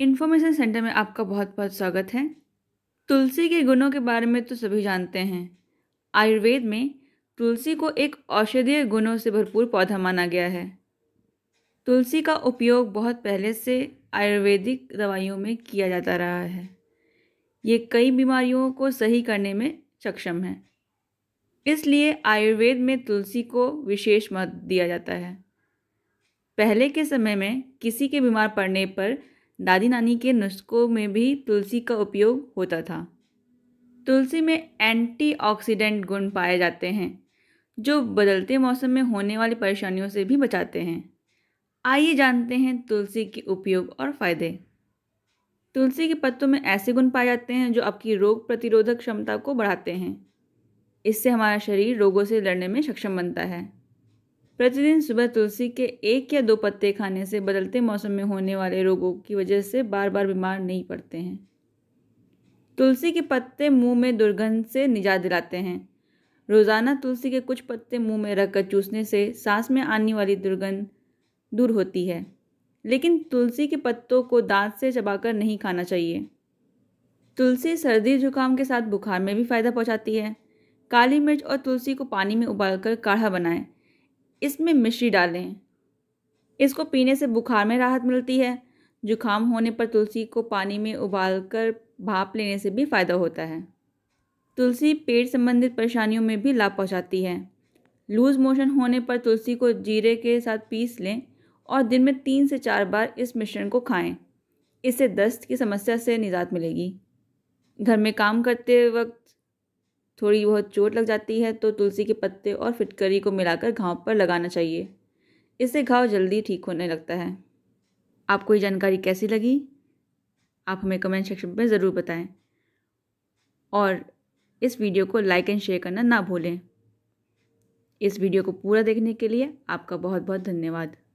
information centre में आपका बहुत बहुत स्वागत है तुलसी के गुणों के बारे में तो सभी जानते हैं आयुर्वेद में तुलसी को एक औषधीय गुणों से भरपूर पौधा माना गया है तुलसी का उपयोग बहुत पहले से आयुर्वेदिक दवाइयों में किया जाता रहा है ये कई बीमारियों को सही करने में सक्षम है इसलिए आयुर्वेद में तुलसी को विशेष महत्व दिया जाता है पहले के समय में किसी के बीमार पड़ने पर दादी नानी के नुस्खों में भी तुलसी का उपयोग होता था तुलसी में एंटीऑक्सीडेंट गुण पाए जाते हैं जो बदलते मौसम में होने वाली परेशानियों से भी बचाते हैं आइए जानते हैं तुलसी के उपयोग और फ़ायदे तुलसी के पत्तों में ऐसे गुण पाए जाते हैं जो आपकी रोग प्रतिरोधक क्षमता को बढ़ाते हैं इससे हमारा शरीर रोगों से लड़ने में सक्षम बनता है प्रतिदिन सुबह तुलसी के एक या दो पत्ते खाने से बदलते मौसम में होने वाले रोगों की वजह से बार बार बीमार नहीं पड़ते हैं तुलसी के पत्ते मुंह में दुर्गंध से निजात दिलाते हैं रोज़ाना तुलसी के कुछ पत्ते मुंह में रखकर चूसने से सांस में आने वाली दुर्गंध दूर होती है लेकिन तुलसी के पत्तों को दांत से चबाकर नहीं खाना चाहिए तुलसी सर्दी जुकाम के साथ बुखार में भी फ़ायदा पहुंचाती है काली मिर्च और तुलसी को पानी में उबालकर काढ़ा बनाएं इसमें मिश्री डालें इसको पीने से बुखार में राहत मिलती है जुखाम होने पर तुलसी को पानी में उबाल कर भाप लेने से भी फ़ायदा होता है तुलसी पेट संबंधित परेशानियों में भी लाभ पहुंचाती है लूज मोशन होने पर तुलसी को जीरे के साथ पीस लें और दिन में तीन से चार बार इस मिश्रण को खाएं इससे दस्त की समस्या से निजात मिलेगी घर में काम करते वक्त थोड़ी बहुत चोट लग जाती है तो तुलसी के पत्ते और फिटकरी को मिलाकर घाव पर लगाना चाहिए इससे घाव जल्दी ठीक होने लगता है आपको ये जानकारी कैसी लगी आप हमें कमेंट सेक्शन में ज़रूर बताएं और इस वीडियो को लाइक एंड शेयर करना ना भूलें इस वीडियो को पूरा देखने के लिए आपका बहुत बहुत धन्यवाद